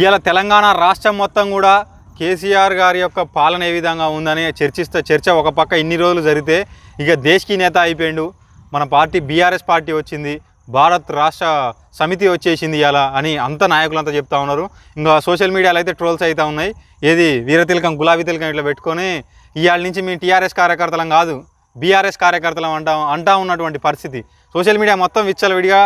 ఇలా తెలంగాణ రాష్ట్రం మొత్తం కూడా కేసీఆర్ గారి యొక్క పాలన ఏ విధంగా ఉందని చర్చిస్తే చర్చ ఒక పక్క ఇన్ని రోజులు జరిగితే ఇక దేశకి నేత అయిపోయిండు మన పార్టీ బీఆర్ఎస్ పార్టీ వచ్చింది భారత్ రాష్ట్ర సమితి వచ్చేసింది ఇలా అని అంత నాయకులంతా చెప్తా ఉన్నారు ఇంకా సోషల్ మీడియాలో అయితే ట్రోల్స్ అవుతూ ఉన్నాయి ఏది వీరతిలకం గులాబీ తిలకం ఇట్లా పెట్టుకొని ఇవాళ నుంచి మేము టీఆర్ఎస్ కార్యకర్తలం కాదు బీఆర్ఎస్ కార్యకర్తలం అంటా అంటా ఉన్నటువంటి పరిస్థితి సోషల్ మీడియా మొత్తం విచ్చలవిడిగా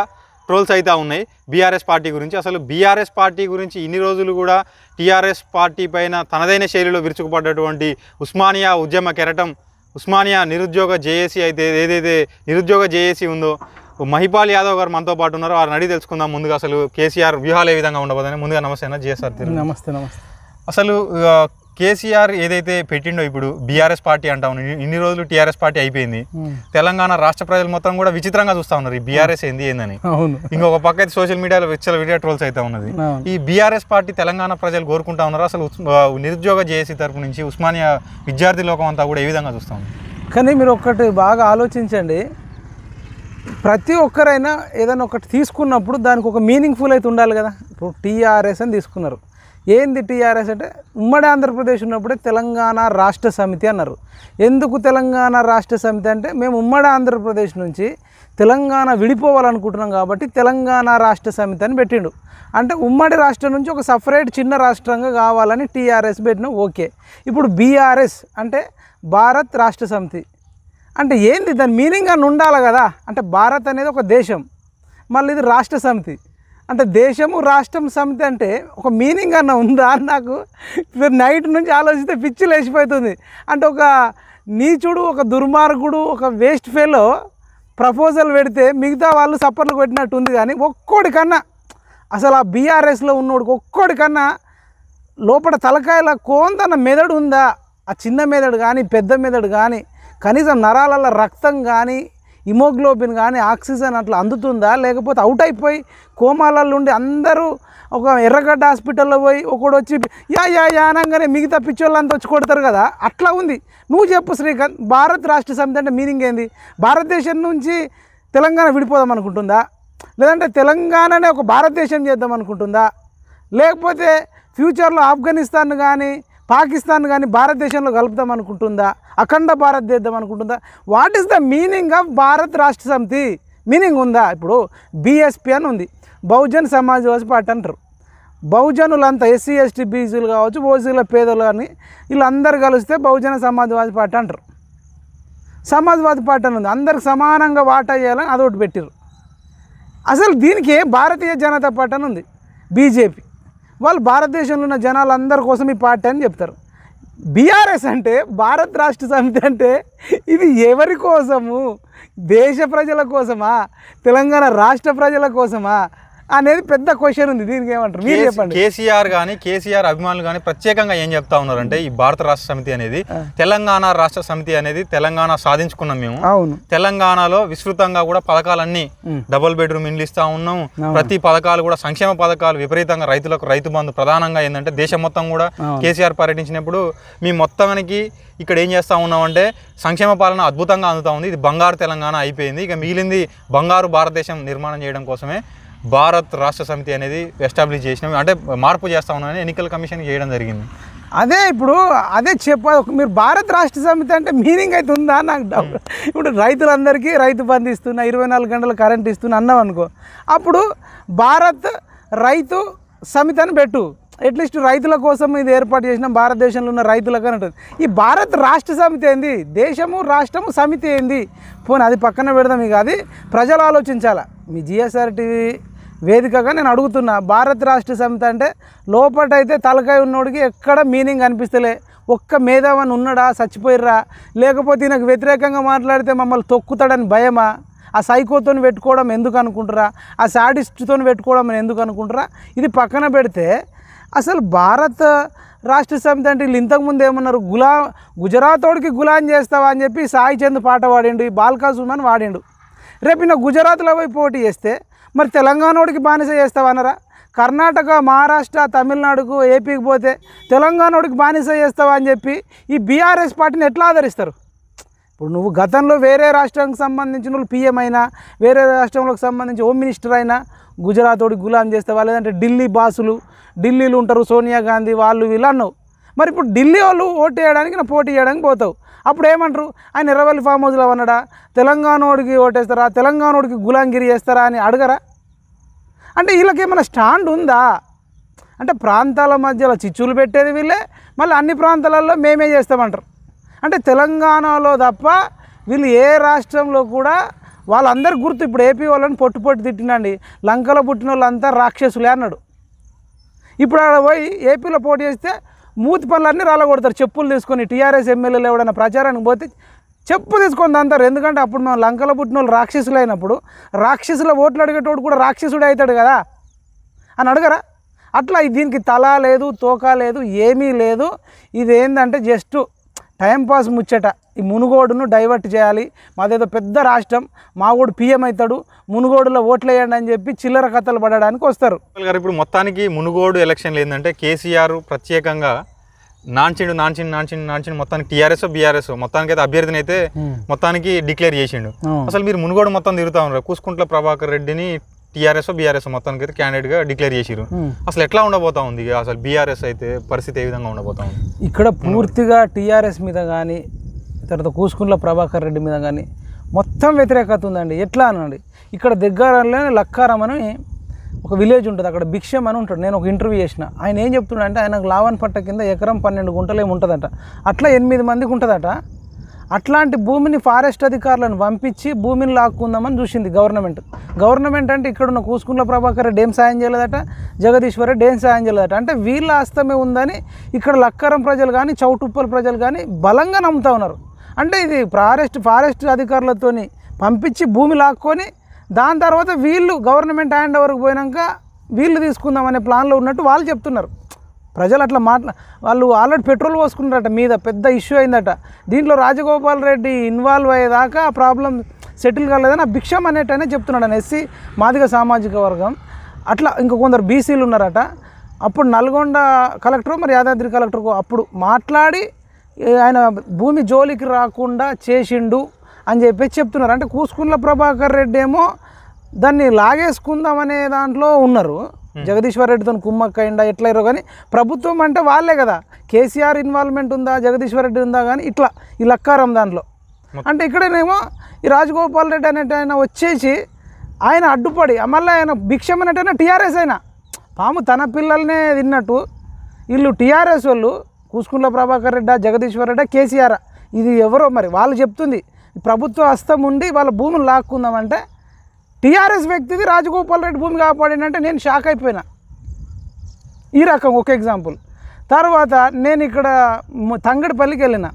ట్రోల్స్ అయితే ఉన్నాయి బీఆర్ఎస్ పార్టీ గురించి అసలు బీఆర్ఎస్ పార్టీ గురించి ఇన్ని రోజులు కూడా టీఆర్ఎస్ పార్టీ పైన తనదైన శైలిలో విరుచుకుపడ్డటువంటి ఉస్మానియా ఉద్యమ కెరటం ఉస్మానియా నిరుద్యోగ జేఏసీ అయితే ఏదైతే నిరుద్యోగ జేఏసీ ఉందో మహిపాల్ యాదవ్ గారు మనతో పాటు ఉన్నారు వారిని అడిగి తెలుసుకుందాం ముందుగా అసలు కేసీఆర్ వ్యూహాలు ఏ విధంగా ఉండబోదని ముందుగా నమస్తే అన్న జిఎస్ఆర్ నమస్తే నమస్తే అసలు కేసీఆర్ ఏదైతే పెట్టిండో ఇప్పుడు బీఆర్ఎస్ పార్టీ అంటా ఇన్ని రోజులు టీఆర్ఎస్ పార్టీ అయిపోయింది hmm. తెలంగాణ రాష్ట్ర ప్రజలు మొత్తం కూడా విచిత్రంగా చూస్తా ఉన్నారు ఈ బీఆర్ఎస్ ఏంది ఏందని ఇంకొక పక్క అయితే సోషల్ మీడియాలో విచ్చల వీడియో ట్రోల్స్ అయితే ఉన్నది ఈ బీఆర్ఎస్ పార్టీ తెలంగాణ ప్రజలు కోరుకుంటా ఉన్నారు అసలు నిరుద్యోగ జేఏసీ తరపు నుంచి ఉస్మానియా విద్యార్థి లోకం అంతా కూడా ఏ విధంగా చూస్తాం కానీ మీరు ఒక్కటి బాగా ఆలోచించండి ప్రతి ఒక్కరైనా ఏదైనా ఒకటి తీసుకున్నప్పుడు దానికి ఒక మీనింగ్ఫుల్ అయితే ఉండాలి కదా ఇప్పుడు టీఆర్ఎస్ అని తీసుకున్నారు ఏంది టీఆర్ఎస్ అంటే ఉమ్మడి ఆంధ్రప్రదేశ్ ఉన్నప్పుడే తెలంగాణ రాష్ట్ర సమితి అన్నారు ఎందుకు తెలంగాణ రాష్ట్ర సమితి అంటే మేము ఉమ్మడి ఆంధ్రప్రదేశ్ నుంచి తెలంగాణ విడిపోవాలనుకుంటున్నాం కాబట్టి తెలంగాణ రాష్ట్ర సమితి అని పెట్టిండు అంటే ఉమ్మడి రాష్ట్రం నుంచి ఒక సపరేట్ చిన్న రాష్ట్రంగా కావాలని టీఆర్ఎస్ పెట్టినా ఓకే ఇప్పుడు బీఆర్ఎస్ అంటే భారత్ రాష్ట్ర సమితి అంటే ఏంది దాని మీనింగ్ అని ఉండాలి కదా అంటే భారత్ అనేది ఒక దేశం మళ్ళీ ఇది రాష్ట్ర సమితి అంటే దేశము రాష్ట్రం సమితి అంటే ఒక మీనింగ్ అన్న ఉందా అని నాకు నైట్ నుంచి ఆలోచిస్తే పిచ్చి లేచిపోతుంది అంటే ఒక నీచుడు ఒక దుర్మార్గుడు ఒక వేస్ట్ ఫెలో ప్రపోజల్ పెడితే మిగతా వాళ్ళు సప్పర్లు పెట్టినట్టు ఉంది కానీ కన్నా అసలు ఆ బీఆర్ఎస్లో ఒక్కోడి కన్నా లోపల తలకాయల కోంతన్న మెదడు ఉందా ఆ చిన్న మెదడు కానీ పెద్ద మెదడు కానీ కనీసం నరాలల్లో రక్తం కానీ హిమోగ్లోబిన్ కానీ ఆక్సిజన్ అట్లా అందుతుందా లేకపోతే అవుట్ అయిపోయి కోమాలలో ఉండి అందరూ ఒక ఎర్రగడ్డ హాస్పిటల్లో పోయి ఒకడు వచ్చి యా యా యా అనగానే మిగతా పిచ్చోళ్ళంతా వచ్చి కొడతారు కదా అట్లా ఉంది నువ్వు చెప్పు శ్రీకాంత్ భారత్ రాష్ట్ర సమితి అంటే మీనింగ్ ఏంది భారతదేశం నుంచి తెలంగాణ విడిపోదాం అనుకుంటుందా లేదంటే తెలంగాణనే ఒక భారతదేశం చేద్దాం అనుకుంటుందా లేకపోతే ఫ్యూచర్లో ఆఫ్ఘనిస్తాన్ కానీ పాకిస్తాన్ కానీ భారతదేశంలో కలుపుదాం అనుకుంటుందా అఖండ భారత్ చేద్దాం అనుకుంటుందా what is the meaning of Bharat Rashtra Samithi meaning ఉందా ఇప్పుడు బీఎస్పీ అని ఉంది బహుజన్ సమాజ్వాదీ పార్టీ అంటారు బహుజనులంతా ఎస్సీ ఎస్టీ బీసీలు కావచ్చు ఓసీల పేదలు కానీ వీళ్ళందరూ కలిస్తే బహుజన సమాజ్వాదీ పార్టీ అంటారు సమాజ్వాదీ పార్టీ అని ఉంది అందరికి సమానంగా వాటా చేయాలని అదొకటి పెట్టారు అసలు దీనికి భారతీయ జనతా పార్టీ అని ఉంది బీజేపీ వాళ్ళు భారతదేశంలో ఉన్న జనాలందరి కోసం ఈ పార్టీ అని చెప్తారు బీఆర్ఎస్ అంటే భారత్ రాష్ట్ర సమితి అంటే ఇది ఎవరి కోసము దేశ ప్రజల కోసమా తెలంగాణ రాష్ట్ర ప్రజల కోసమా అనేది పెద్ద క్వశ్చన్ ఉంది దీనికి ఏమంటారు మీరు చెప్పండి కేసీఆర్ కానీ కేసీఆర్ అభిమానులు కానీ ప్రత్యేకంగా ఏం చెప్తా ఉన్నారంటే ఈ భారత రాష్ట్ర సమితి అనేది తెలంగాణ రాష్ట్ర సమితి అనేది తెలంగాణ సాధించుకున్నాం మేము అవును తెలంగాణలో విస్తృతంగా కూడా పథకాలన్నీ డబుల్ బెడ్రూమ్ ఇండ్లు ఇస్తా ఉన్నాం ప్రతి పథకాలు కూడా సంక్షేమ పథకాలు విపరీతంగా రైతులకు రైతు బంధు ప్రధానంగా ఏంటంటే దేశం మొత్తం కూడా కేసీఆర్ పర్యటించినప్పుడు మీ మొత్తానికి ఇక్కడ ఏం చేస్తా ఉన్నాం అంటే సంక్షేమ పాలన అద్భుతంగా అందుతా ఉంది ఇది బంగారు తెలంగాణ అయిపోయింది ఇక మిగిలింది బంగారు భారతదేశం నిర్మాణం చేయడం కోసమే భారత్ రాష్ట్ర సమితి అనేది ఎస్టాబ్లిష్ చేసినాం అంటే మార్పు చేస్తా ఉన్నామని ఎన్నికల కమిషన్ చేయడం జరిగింది అదే ఇప్పుడు అదే చెప్ప మీరు భారత రాష్ట్ర సమితి అంటే మీనింగ్ అయితే ఉందా నాకు డౌట్ ఇప్పుడు రైతులందరికీ రైతు బంధు ఇస్తున్నా ఇరవై నాలుగు గంటలు కరెంట్ ఇస్తున్నా అన్నాం అనుకో అప్పుడు భారత్ రైతు సమితి అని పెట్టు అట్లీస్ట్ రైతుల కోసం ఇది ఏర్పాటు చేసిన భారతదేశంలో ఉన్న రైతులకు అని ఉంటుంది ఈ భారత్ రాష్ట్ర సమితి ఏంది దేశము రాష్ట్రము సమితి ఏంది పోనీ అది పక్కన పెడదాం ఇక అది ప్రజలు ఆలోచించాలా మీ జిఎస్ఆర్టీవీ వేదికగా నేను అడుగుతున్నా భారత రాష్ట్ర సమితి అంటే లోపటైతే తలకాయ ఉన్నోడికి ఎక్కడ మీనింగ్ అనిపిస్తలే ఒక్క మేధావని ఉన్నాడా చచ్చిపోయిర్రా లేకపోతే నాకు వ్యతిరేకంగా మాట్లాడితే మమ్మల్ని తొక్కుతాడని భయమా ఆ సైకోతో పెట్టుకోవడం ఎందుకు అనుకుంటారా ఆ సాడిస్ట్తో పెట్టుకోవడం ఎందుకు అనుకుంటారా ఇది పక్కన పెడితే అసలు భారత రాష్ట్ర సమితి అంటే వీళ్ళు ఇంతకుముందు ఏమన్నారు గులా గుజరాతోడికి గులాం చేస్తావా అని చెప్పి సాయి చంద్ పాట వాడిండు ఈ బాల్కా అని వాడిండు రేపు నా గుజరాత్లో పోయి పోటీ చేస్తే మరి తెలంగాణోడికి బానిస చేస్తావనరా కర్ణాటక మహారాష్ట్ర తమిళనాడుకు ఏపీకి పోతే తెలంగాణోడికి బానిస చేస్తావా అని చెప్పి ఈ బీఆర్ఎస్ పార్టీని ఎట్లా ఆదరిస్తారు ఇప్పుడు నువ్వు గతంలో వేరే రాష్ట్రానికి సంబంధించిన నువ్వు పీఎం అయినా వేరే రాష్ట్రంలోకి సంబంధించి హోమ్ మినిస్టర్ అయినా గుజరాత్ గులాం చేస్తావా లేదంటే ఢిల్లీ బాసులు ఢిల్లీలు ఉంటారు సోనియా గాంధీ వాళ్ళు వీళ్ళు అన్నావు మరి ఇప్పుడు ఢిల్లీ వాళ్ళు ఓటు వేయడానికి నా పోటీ చేయడానికి పోతావు అప్పుడు ఏమంటారు ఆయన ఎర్రవల్లి ఫామ్ హౌస్లో అన్నాడా తెలంగాణోడికి ఓటేస్తారా తెలంగాణోడికి గులాంగిరి చేస్తారా అని అడగరా అంటే వీళ్ళకేమైనా స్టాండ్ ఉందా అంటే ప్రాంతాల మధ్యలో చిచ్చులు పెట్టేది వీళ్ళే మళ్ళీ అన్ని ప్రాంతాలలో మేమే చేస్తామంటారు అంటే తెలంగాణలో తప్ప వీళ్ళు ఏ రాష్ట్రంలో కూడా వాళ్ళందరి గుర్తు ఇప్పుడు ఏపీ వాళ్ళని పొట్టు పొట్టు తిట్టినండి లంకలో పుట్టిన వాళ్ళంతా రాక్షసులే అన్నాడు ఇప్పుడు ఆడ పోయి ఏపీలో పోటీ చేస్తే మూతి పనులన్నీ రాలగొడతారు చెప్పులు తీసుకొని టీఆర్ఎస్ ఎమ్మెల్యేలు ఎవడైనా ప్రచారానికి పోతే చెప్పు తీసుకొని అంటారు ఎందుకంటే అప్పుడు మనం లంకలో పుట్టిన వాళ్ళు రాక్షసులు అయినప్పుడు రాక్షసుల ఓట్లు అడిగేటోడు కూడా రాక్షసుడు అవుతాడు కదా అని అడగరా అట్లా దీనికి తల లేదు తోక లేదు ఏమీ లేదు ఏంటంటే జస్ట్ టైంపాస్ ముచ్చట ఈ మునుగోడును డైవర్ట్ చేయాలి మాదేదో పెద్ద రాష్ట్రం మాగోడు పీఎం అవుతాడు మునుగోడులో ఓట్లేయండి అని చెప్పి చిల్లర కథలు పడడానికి వస్తారు గారు ఇప్పుడు మొత్తానికి మునుగోడు ఎలక్షన్లు ఏంటంటే కేసీఆర్ ప్రత్యేకంగా నాన్చిండు నాన్చిండు నాన్చిండు నాన్చిండు మొత్తానికి టీఆర్ఎస్ బీఆర్ఎస్ మొత్తానికి అయితే అభ్యర్థిని అయితే మొత్తానికి డిక్లేర్ చేసిండు అసలు మీరు మునుగోడు మొత్తం తిరుగుతా ఉన్నారు కూసుకుంట్ల ప్రభాకర్ రెడ్డిని టీఆర్ఎస్ బీఆర్ఎస్ మొత్తానికి అయితే క్యాండిడేట్గా డిక్లేర్ చేసిరు అసలు ఎట్లా ఉండబోతా ఉంది అసలు బీఆర్ఎస్ అయితే పరిస్థితి ఏ విధంగా ఉండబోతా ఉంది ఇక్కడ పూర్తిగా టీఆర్ఎస్ మీద కానీ తర్వాత కూసుకుండ్ల ప్రభాకర్ రెడ్డి మీద కానీ మొత్తం వ్యతిరేకత ఉందండి ఎట్లా అనండి ఇక్కడ దగ్గరలోనే లక్కారం అని ఒక విలేజ్ ఉంటుంది అక్కడ భిక్షం అని ఉంటాడు నేను ఒక ఇంటర్వ్యూ చేసిన ఆయన ఏం చెప్తున్నాడంటే ఆయనకు లావన్ పట్ట కింద ఎకరం పన్నెండు గుంటలు ఏమి ఉంటుందట అట్లా ఎనిమిది మందికి ఉంటుందట అట్లాంటి భూమిని ఫారెస్ట్ అధికారులను పంపించి భూమిని లాక్కుందామని చూసింది గవర్నమెంట్ గవర్నమెంట్ అంటే ఇక్కడున్న కూసుకుంట్ల ప్రభాకర్ రెడ్డి ఏం సాయం చేయలేదట జగదీశ్వర రెడ్డి ఏం సాయం చేయలేదట అంటే వీళ్ళ ఆస్తమే ఉందని ఇక్కడ లక్కరం ప్రజలు కానీ చౌటుప్పల ప్రజలు కానీ బలంగా నమ్ముతా ఉన్నారు అంటే ఇది ఫారెస్ట్ ఫారెస్ట్ అధికారులతోని పంపించి భూమి లాక్కొని దాని తర్వాత వీళ్ళు గవర్నమెంట్ హ్యాండ్ ఓవర్కి పోయినాక వీళ్ళు తీసుకుందామనే ప్లాన్లో ఉన్నట్టు వాళ్ళు చెప్తున్నారు ప్రజలు అట్లా మాట్లా వాళ్ళు ఆల్రెడీ పెట్రోల్ పోసుకున్నారట మీద పెద్ద ఇష్యూ అయిందట దీంట్లో రాజగోపాల్ రెడ్డి ఇన్వాల్వ్ అయ్యేదాకా ఆ ప్రాబ్లం సెటిల్ కాలేదని ఆ భిక్షం అనేటనే చెప్తున్నాడు అని ఎస్సీ మాదిగ సామాజిక వర్గం అట్లా ఇంక కొందరు బీసీలు ఉన్నారట అప్పుడు నల్గొండ కలెక్టర్ మరి యాదాద్రి కలెక్టర్ అప్పుడు మాట్లాడి ఆయన భూమి జోలికి రాకుండా చేసిండు అని చెప్పేసి చెప్తున్నారు అంటే కూసుకుండ్ల ప్రభాకర్ రెడ్డి ఏమో దాన్ని లాగేసుకుందామనే దాంట్లో ఉన్నారు Hmm. జగదీశ్వర్ రెడ్డితో కుమ్మక్క అయిందా ఎట్లయ్యారో కానీ ప్రభుత్వం అంటే వాళ్ళే కదా కేసీఆర్ ఇన్వాల్వ్మెంట్ ఉందా జగదీశ్వర్ రెడ్డి ఉందా కానీ ఇట్లా ఈ లక్కారం దాంట్లో అంటే ఇక్కడనేమో ఈ రాజగోపాల్ రెడ్డి అనేట ఆయన వచ్చేసి ఆయన అడ్డుపడి మళ్ళీ ఆయన భిక్షమైనట్టయినా టీఆర్ఎస్ అయినా పాము తన పిల్లల్నే తిన్నట్టు వీళ్ళు టీఆర్ఎస్ వాళ్ళు కూసుకుంట్ల ప్రభాకర్ రెడ్డి జగదీశ్వర్ రెడ్డి కేసీఆర్ ఇది ఎవరో మరి వాళ్ళు చెప్తుంది ప్రభుత్వ హస్తం ఉండి వాళ్ళ భూములు లాక్కుందామంటే టీఆర్ఎస్ వ్యక్తిది రాజగోపాల్ రెడ్డి భూమి కాపాడిందంటే నేను షాక్ అయిపోయినా ఈ రకం ఒక ఎగ్జాంపుల్ తర్వాత నేను ఇక్కడ తంగడిపల్లికి వెళ్ళిన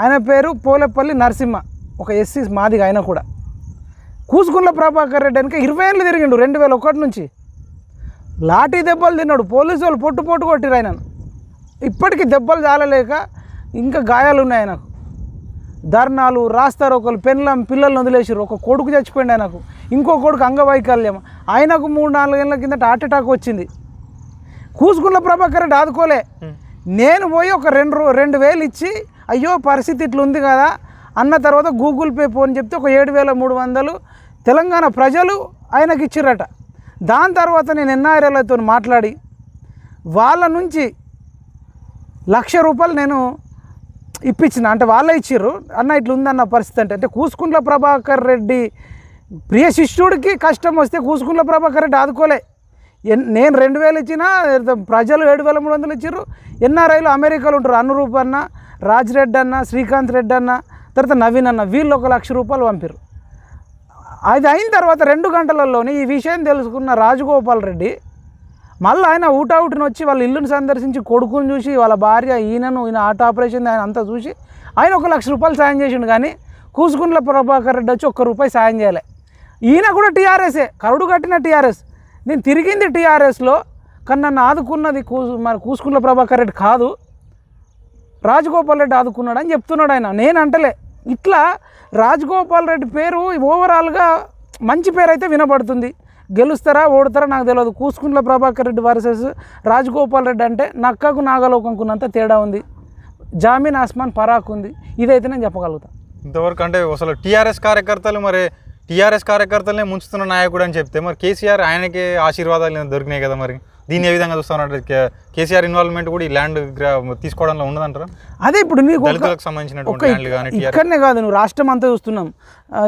ఆయన పేరు పోలేపల్లి నరసింహ ఒక ఎస్సీ మాదిగా ఆయన కూడా కూసుకుండ్ల ప్రభాకర్ రెడ్డి వెనక ఇరవై ఏళ్ళు తిరిగిండు రెండు వేల ఒకటి నుంచి లాఠీ దెబ్బలు తిన్నాడు పోలీసు వాళ్ళు పొట్టు పొట్టు కొట్టిరు ఆయన ఇప్పటికీ దెబ్బలు జాలలేక ఇంకా గాయాలు ఉన్నాయి ఆయనకు ధర్నాలు రాస్తారు ఒకరు పెన్లం పిల్లల్ని వదిలేసారు ఒక కొడుకు చచ్చిపోయింది ఆయనకు ఇంకో కొడుకు అంగవైకల్యం ఆయనకు మూడు నాలుగేళ్ల కిందట హార్ట్ అటాక్ వచ్చింది కూసుకున్న ప్రభాకర్ రెడ్డి ఆదుకోలే నేను పోయి ఒక రెండు రెండు వేలు ఇచ్చి అయ్యో పరిస్థితి ఇట్లా ఉంది కదా అన్న తర్వాత గూగుల్ పే ఫోన్ చెప్తే ఒక ఏడు వేల మూడు వందలు తెలంగాణ ప్రజలు ఆయనకి ఇచ్చిరట దాని తర్వాత నేను ఎన్ఆర్ఎల్తో మాట్లాడి వాళ్ళ నుంచి లక్ష రూపాయలు నేను ఇప్పించిన అంటే వాళ్ళే ఇచ్చిర్రు అన్న ఇట్లా ఉందన్న పరిస్థితి అంటే అంటే కూసుకుంట్ల ప్రభాకర్ రెడ్డి ప్రియ శిష్యుడికి కష్టం వస్తే కూసుకుంట్ల ప్రభాకర్ రెడ్డి ఆదుకోలే నేను రెండు వేలు ఇచ్చినా ప్రజలు ఏడు వేల మూడు వందలు ఇచ్చారు ఎన్ఆర్ఐలు అమెరికాలో ఉంటారు అనురూప్ అన్న రాజ్ రెడ్డి అన్న శ్రీకాంత్ రెడ్డి అన్న తర్వాత నవీన్ అన్న వీళ్ళు ఒక లక్ష రూపాయలు పంపారు అది అయిన తర్వాత రెండు గంటలలోనే ఈ విషయం తెలుసుకున్న రాజగోపాల్ రెడ్డి మళ్ళీ ఆయన ఊటావుటిని వచ్చి వాళ్ళ ఇల్లును సందర్శించి కొడుకుని చూసి వాళ్ళ భార్య ఈయనను ఈయన ఆట ఆపరేషన్ ఆయన అంతా చూసి ఆయన ఒక లక్ష రూపాయలు సాయం చేసిండు కానీ కూసుకుండ్ల ప్రభాకర్ రెడ్డి వచ్చి ఒక్క రూపాయి సాయం చేయలే ఈయన కూడా టీఆర్ఎస్ఏ కరుడు కట్టిన టీఆర్ఎస్ నేను తిరిగింది టీఆర్ఎస్లో కానీ నన్ను ఆదుకున్నది కూసు మరి కూసుకుండ్ల ప్రభాకర్ రెడ్డి కాదు రాజగోపాల్ రెడ్డి ఆదుకున్నాడు అని చెప్తున్నాడు ఆయన నేను అంటలే ఇట్లా రాజగోపాల్ రెడ్డి పేరు ఓవరాల్గా మంచి పేరు అయితే వినబడుతుంది గెలుస్తారా ఓడతారా నాకు తెలియదు కూసుకుంట్ల ప్రభాకర్ రెడ్డి వర్సెస్ రాజగోపాల్ రెడ్డి అంటే నక్కకు నాగలోకంకున్నంత తేడా ఉంది జామీన్ ఆస్మాన్ పరాక్ ఉంది ఇదైతే నేను చెప్పగలుగుతాను ఇంతవరకు అంటే అసలు టీఆర్ఎస్ కార్యకర్తలు మరి టీఆర్ఎస్ కార్యకర్తలనే ముంచుతున్న నాయకుడు అని చెప్తే మరి కేసీఆర్ ఆయనకే ఆశీర్వాదాలు దొరికినాయి కదా మరి దీన్ని ఏ విధంగా చూస్తామంటే కేసీఆర్ ఇన్వాల్వ్మెంట్ కూడా ఈ ల్యాండ్ తీసుకోవడంలో ఉండదంటారా అదే ఇప్పుడు మీకు సంబంధించిన ఇక్కడనే కాదు నువ్వు రాష్ట్రం అంతా చూస్తున్నాం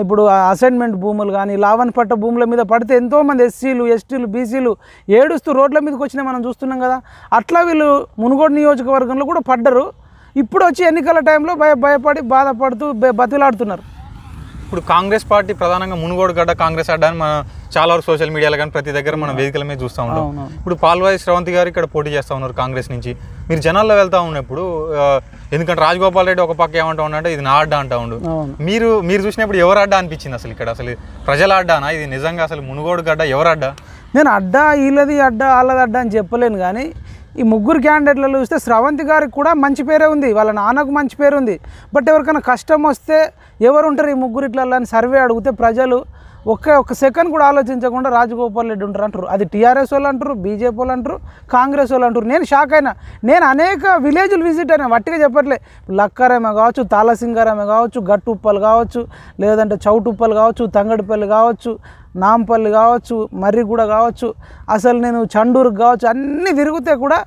ఇప్పుడు అసైన్మెంట్ భూములు కానీ లావన్ పట్ట భూముల మీద పడితే ఎంతోమంది ఎస్సీలు ఎస్టీలు బీసీలు ఏడుస్తూ రోడ్ల మీదకి వచ్చినా మనం చూస్తున్నాం కదా అట్లా వీళ్ళు మునుగోడు నియోజకవర్గంలో కూడా పడ్డరు ఇప్పుడు వచ్చి ఎన్నికల టైంలో భయ భయపడి బాధపడుతూ బతిలాడుతున్నారు ఇప్పుడు కాంగ్రెస్ పార్టీ ప్రధానంగా మునుగోడుగడ్డ కాంగ్రెస్ అడ్డా అని చాలా వరకు సోషల్ మీడియాలో కానీ ప్రతి దగ్గర మనం వేదికల మీద చూస్తూ ఉంటాం ఇప్పుడు పాల్వాయి శ్రవంతి గారు ఇక్కడ పోటీ చేస్తూ ఉన్నారు కాంగ్రెస్ నుంచి మీరు జనాల్లో వెళ్తూ ఉన్నప్పుడు ఎందుకంటే రాజగోపాల్ రెడ్డి ఒక పక్క ఏమంటా ఉన్నాడు ఇది నా అడ్డా అంటా ఉండు మీరు మీరు చూసినప్పుడు ఎవరు అడ్డా అనిపించింది అసలు ఇక్కడ అసలు ప్రజల అడ్డానా ఇది నిజంగా అసలు మునుగోడుగడ్డ ఎవరు అడ్డా నేను అడ్డా వీళ్ళది అడ్డా వాళ్ళది అడ్డా అని చెప్పలేను కానీ ఈ ముగ్గురు క్యాండిడేట్లలో చూస్తే స్రవంతి గారికి కూడా మంచి పేరే ఉంది వాళ్ళ నాన్నకు మంచి పేరు ఉంది బట్ ఎవరికైనా కష్టం వస్తే ఎవరు ఉంటారు ఈ ఇట్లా అని సర్వే అడిగితే ప్రజలు ఒక్క ఒక్క సెకండ్ కూడా ఆలోచించకుండా రాజగోపాల్ రెడ్డి ఉంటారు అంటారు అది టీఆర్ఎస్ వాళ్ళు అంటారు బీజేపీ వాళ్ళు అంటారు కాంగ్రెస్ వాళ్ళు అంటారు నేను షాక్ అయినా నేను అనేక విలేజ్లు విజిట్ అయినా వట్టిగా చెప్పట్లే లక్కారేమ కావచ్చు తాళసింగారేమ కావచ్చు గట్టుప్పలు కావచ్చు లేదంటే చౌటుప్పలు కావచ్చు తంగడిపల్లి కావచ్చు నాంపల్లి కావచ్చు మర్రిగూడ కావచ్చు అసలు నేను చండూరుకి కావచ్చు అన్నీ తిరిగితే కూడా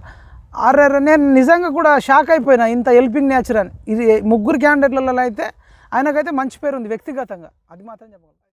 అరే నేను నిజంగా కూడా షాక్ అయిపోయినా ఇంత హెల్పింగ్ నేచర్ అని ఇది ముగ్గురు క్యాండిడేట్లలో అయితే ఆయనకైతే మంచి పేరు ఉంది వ్యక్తిగతంగా అది మాత్రం చెప్పగలం